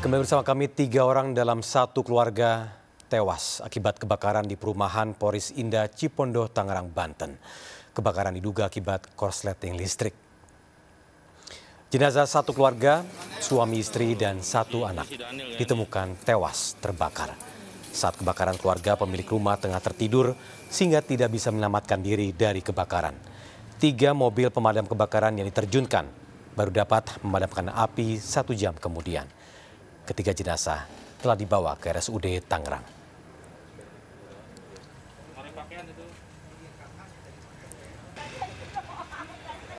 Kembali bersama kami, tiga orang dalam satu keluarga tewas akibat kebakaran di perumahan Poris Indah Cipondo, Tangerang, Banten. Kebakaran diduga akibat korsleting listrik. Jenazah satu keluarga, suami istri dan satu anak ditemukan tewas terbakar. Saat kebakaran keluarga pemilik rumah tengah tertidur sehingga tidak bisa menyelamatkan diri dari kebakaran. Tiga mobil pemadam kebakaran yang diterjunkan baru dapat memadamkan api satu jam kemudian. Ketiga jenazah telah dibawa ke RSUD Tangerang.